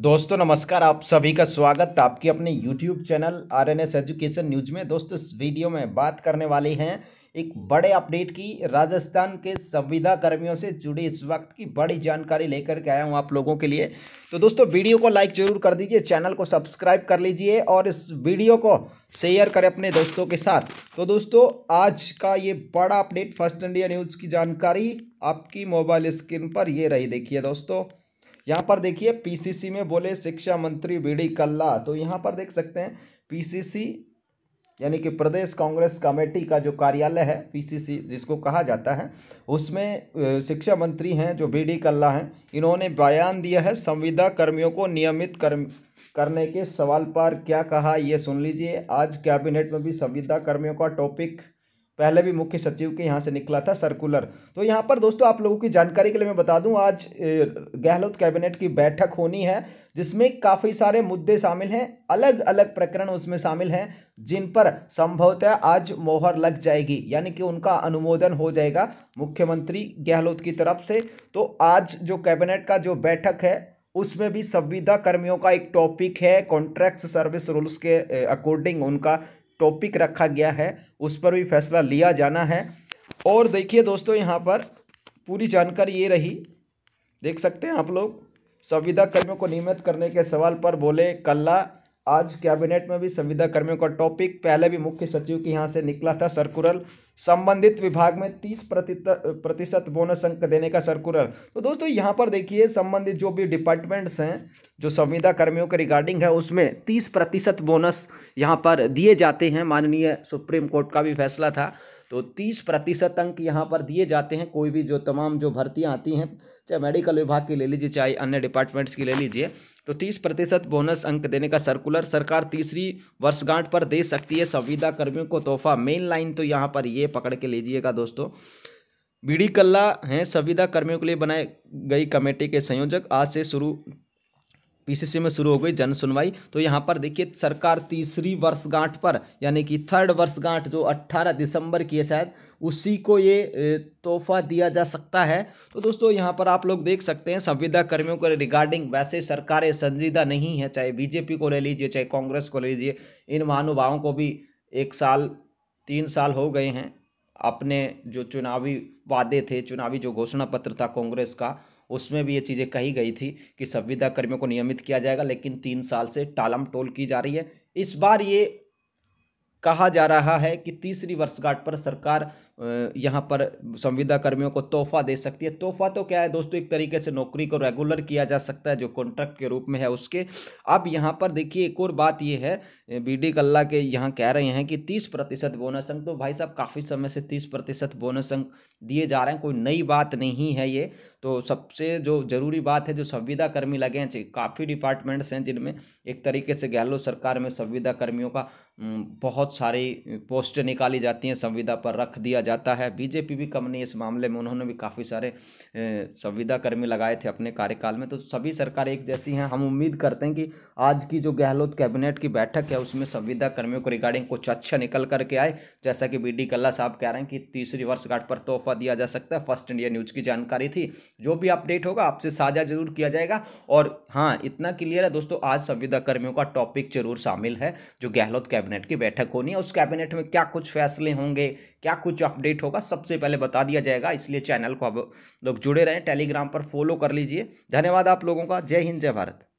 दोस्तों नमस्कार आप सभी का स्वागत आपके अपने YouTube channel R N S education news में दोस्तों इस वीडियो में बात करने वाले हैं एक बड़े अपडेट की राजस्थान के संविदा कर्मियों से जुड़ी इस वक्त की बड़ी जानकारी लेकर के आया हूं आप लोगों के लिए तो दोस्तों वीडियो को लाइक जरूर कर दीजिए चैनल को सब्सक्राइब कर लीजिए और इस वीडियो को शेयर करें अपने दोस्तों के साथ तो दोस्तों आज का ये बड़ा अपडेट फर्स्ट इंडिया न्यूज़ की जानकारी आपकी मोबाइल स्क्रीन पर ये रही देखिए दोस्तों यहाँ पर देखिए पीसीसी में बोले शिक्षा मंत्री बी डी कल्ला तो यहाँ पर देख सकते हैं पीसीसी यानी कि प्रदेश कांग्रेस कमेटी का जो कार्यालय है पीसीसी जिसको कहा जाता है उसमें शिक्षा मंत्री हैं जो बी डी कल्ला हैं इन्होंने बयान दिया है संविदा कर्मियों को नियमित कर करने के सवाल पर क्या कहा ये सुन लीजिए आज कैबिनेट में भी संविदा कर्मियों का टॉपिक पहले भी मुख्य सचिव के यहाँ से निकला था सर्कुलर तो यहाँ पर दोस्तों आप लोगों की जानकारी के लिए मैं बता दूँ आज गहलोत कैबिनेट की बैठक होनी है जिसमें काफ़ी सारे मुद्दे शामिल हैं अलग अलग प्रकरण उसमें शामिल हैं जिन पर संभवतः आज मोहर लग जाएगी यानी कि उनका अनुमोदन हो जाएगा मुख्यमंत्री गहलोत की तरफ से तो आज जो कैबिनेट का जो बैठक है उसमें भी संविदा कर्मियों का एक टॉपिक है कॉन्ट्रैक्ट सर्विस रूल्स के अकॉर्डिंग उनका टॉपिक रखा गया है उस पर भी फैसला लिया जाना है और देखिए दोस्तों यहाँ पर पूरी जानकारी ये रही देख सकते हैं आप लोग संविदा कर्मियों को नियमित करने के सवाल पर बोले कल्ला आज कैबिनेट में भी संविदा कर्मियों का टॉपिक पहले भी मुख्य सचिव के यहाँ से निकला था सर्कुलर संबंधित विभाग में तीस प्रतिशत बोनस अंक देने का सर्कुलर तो दोस्तों यहाँ पर देखिए संबंधित जो भी डिपार्टमेंट्स हैं जो संविदा कर्मियों के रिगार्डिंग है उसमें तीस प्रतिशत बोनस यहाँ पर दिए जाते हैं माननीय सुप्रीम कोर्ट का भी फैसला था तो तीस प्रतिशत अंक यहाँ पर दिए जाते हैं कोई भी जो तमाम जो भर्तियाँ आती हैं चाहे मेडिकल विभाग की ले लीजिए चाहे अन्य डिपार्टमेंट्स की ले लीजिए तो तीस प्रतिशत बोनस अंक देने का सर्कुलर सरकार तीसरी वर्षगांठ पर दे सकती है संविदा कर्मियों को तोहफा मेन लाइन तो यहाँ पर ये पकड़ के लीजिएगा दोस्तों बीडी कल्ला हैं संविदा कर्मियों के लिए बनाए गई कमेटी के संयोजक आज से शुरू पीसीसी में शुरू हो गई जन सुनवाई तो यहाँ पर देखिए सरकार तीसरी वर्षगांठ पर यानी कि थर्ड वर्षगांठ जो 18 दिसंबर की है शायद उसी को ये तोहफा दिया जा सकता है तो दोस्तों यहाँ पर आप लोग देख सकते हैं संविदा कर्मियों के रिगार्डिंग वैसे सरकारें संजीदा नहीं है चाहे बीजेपी को ले लीजिए चाहे कांग्रेस को ले लीजिए इन महानुभावों को भी एक साल तीन साल हो गए हैं अपने जो चुनावी वादे थे चुनावी जो घोषणा पत्र था कांग्रेस का उसमें भी ये चीज़ें कही गई थी कि संविदा कर्मियों को नियमित किया जाएगा लेकिन तीन साल से टालम टोल की जा रही है इस बार ये कहा जा रहा है कि तीसरी वर्षगांठ पर सरकार यहाँ पर संविदा कर्मियों को तोहफा दे सकती है तोहफा तो क्या है दोस्तों एक तरीके से नौकरी को रेगुलर किया जा सकता है जो कॉन्ट्रैक्ट के रूप में है उसके अब यहाँ पर देखिए एक और बात ये है बी डी कल्ला के यहाँ कह रहे हैं कि तीस प्रतिशत बोनस अंक तो भाई साहब काफ़ी समय से तीस प्रतिशत बोनस अंक दिए जा रहे हैं कोई नई बात नहीं है ये तो सबसे जो जरूरी बात है जो संविदा कर्मी लगे हैं काफ़ी डिपार्टमेंट्स हैं जिनमें एक तरीके से गहलोत सरकार में संविदा कर्मियों का बहुत सारी पोस्ट निकाली जाती हैं संविदा पर रख दिया किया जाता है बीजेपी भी कम नहीं इस मामले में उन्होंने भी काफ़ी सारे संविदा कर्मी लगाए थे अपने कार्यकाल में तो सभी सरकार एक जैसी हैं हम उम्मीद करते हैं कि आज की जो गहलोत कैबिनेट की बैठक है उसमें संविदा कर्मियों को रिगार्डिंग कुछ अच्छा निकल करके आए जैसा कि बी डी कल्ला साहब कह रहे हैं कि तीसरी वर्षगांठ पर तोहफा दिया जा सकता है फर्स्ट इंडिया न्यूज़ की जानकारी थी जो भी अपडेट होगा आपसे साझा जरूर किया जाएगा और हाँ इतना क्लियर है दोस्तों आज संविदा कर्मियों का टॉपिक जरूर शामिल है जो गहलोत कैबिनेट की बैठक होनी है उस कैबिनेट में क्या कुछ फैसले होंगे क्या कुछ अपडेट होगा सबसे पहले बता दिया जाएगा इसलिए चैनल को अब लोग जुड़े रहें टेलीग्राम पर फॉलो कर लीजिए धन्यवाद आप लोगों का जय हिंद जय भारत